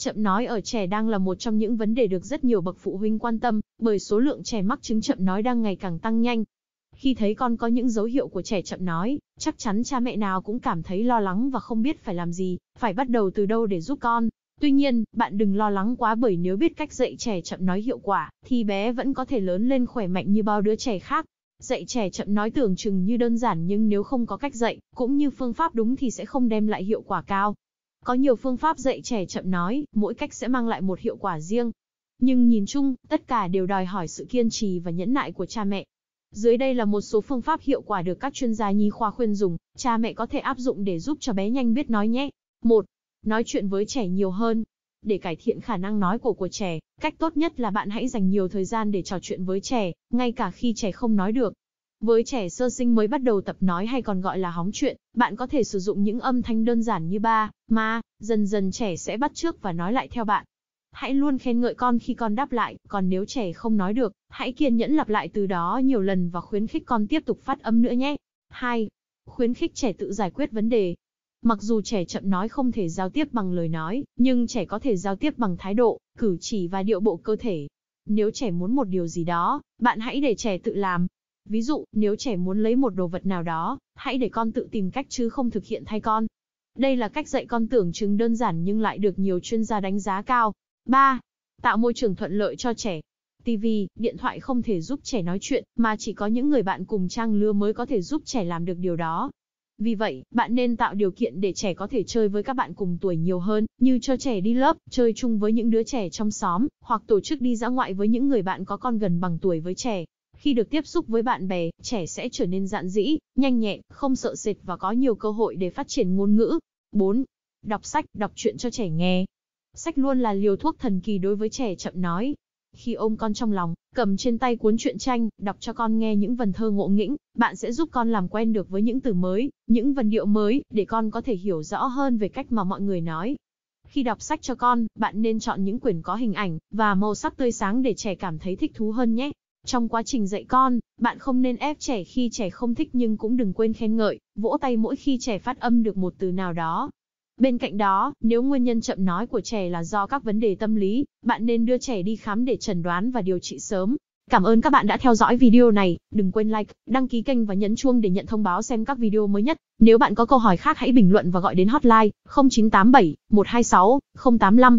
Chậm nói ở trẻ đang là một trong những vấn đề được rất nhiều bậc phụ huynh quan tâm, bởi số lượng trẻ mắc chứng chậm nói đang ngày càng tăng nhanh. Khi thấy con có những dấu hiệu của trẻ chậm nói, chắc chắn cha mẹ nào cũng cảm thấy lo lắng và không biết phải làm gì, phải bắt đầu từ đâu để giúp con. Tuy nhiên, bạn đừng lo lắng quá bởi nếu biết cách dạy trẻ chậm nói hiệu quả, thì bé vẫn có thể lớn lên khỏe mạnh như bao đứa trẻ khác. Dạy trẻ chậm nói tưởng chừng như đơn giản nhưng nếu không có cách dạy, cũng như phương pháp đúng thì sẽ không đem lại hiệu quả cao. Có nhiều phương pháp dạy trẻ chậm nói, mỗi cách sẽ mang lại một hiệu quả riêng. Nhưng nhìn chung, tất cả đều đòi hỏi sự kiên trì và nhẫn nại của cha mẹ. Dưới đây là một số phương pháp hiệu quả được các chuyên gia nhi khoa khuyên dùng, cha mẹ có thể áp dụng để giúp cho bé nhanh biết nói nhé. 1. Nói chuyện với trẻ nhiều hơn. Để cải thiện khả năng nói của của trẻ, cách tốt nhất là bạn hãy dành nhiều thời gian để trò chuyện với trẻ, ngay cả khi trẻ không nói được. Với trẻ sơ sinh mới bắt đầu tập nói hay còn gọi là hóng chuyện, bạn có thể sử dụng những âm thanh đơn giản như ba, ma, dần dần trẻ sẽ bắt trước và nói lại theo bạn. Hãy luôn khen ngợi con khi con đáp lại, còn nếu trẻ không nói được, hãy kiên nhẫn lặp lại từ đó nhiều lần và khuyến khích con tiếp tục phát âm nữa nhé. 2. Khuyến khích trẻ tự giải quyết vấn đề. Mặc dù trẻ chậm nói không thể giao tiếp bằng lời nói, nhưng trẻ có thể giao tiếp bằng thái độ, cử chỉ và điệu bộ cơ thể. Nếu trẻ muốn một điều gì đó, bạn hãy để trẻ tự làm, Ví dụ, nếu trẻ muốn lấy một đồ vật nào đó, hãy để con tự tìm cách chứ không thực hiện thay con. Đây là cách dạy con tưởng chừng đơn giản nhưng lại được nhiều chuyên gia đánh giá cao. 3. Tạo môi trường thuận lợi cho trẻ. TV, điện thoại không thể giúp trẻ nói chuyện, mà chỉ có những người bạn cùng trang lứa mới có thể giúp trẻ làm được điều đó. Vì vậy, bạn nên tạo điều kiện để trẻ có thể chơi với các bạn cùng tuổi nhiều hơn, như cho trẻ đi lớp, chơi chung với những đứa trẻ trong xóm, hoặc tổ chức đi dã ngoại với những người bạn có con gần bằng tuổi với trẻ. Khi được tiếp xúc với bạn bè, trẻ sẽ trở nên dạn dĩ, nhanh nhẹn, không sợ sệt và có nhiều cơ hội để phát triển ngôn ngữ. 4. Đọc sách, đọc truyện cho trẻ nghe. Sách luôn là liều thuốc thần kỳ đối với trẻ chậm nói. Khi ôm con trong lòng, cầm trên tay cuốn truyện tranh, đọc cho con nghe những vần thơ ngộ nghĩnh, bạn sẽ giúp con làm quen được với những từ mới, những vần điệu mới, để con có thể hiểu rõ hơn về cách mà mọi người nói, khi đọc sách cho con, bạn nên chọn những quyển có hình ảnh và màu sắc tươi sáng để trẻ cảm thấy thích thú hơn nhé. Trong quá trình dạy con, bạn không nên ép trẻ khi trẻ không thích nhưng cũng đừng quên khen ngợi, vỗ tay mỗi khi trẻ phát âm được một từ nào đó. Bên cạnh đó, nếu nguyên nhân chậm nói của trẻ là do các vấn đề tâm lý, bạn nên đưa trẻ đi khám để chẩn đoán và điều trị sớm. Cảm ơn các bạn đã theo dõi video này, đừng quên like, đăng ký kênh và nhấn chuông để nhận thông báo xem các video mới nhất. Nếu bạn có câu hỏi khác hãy bình luận và gọi đến hotline 0987 126 085.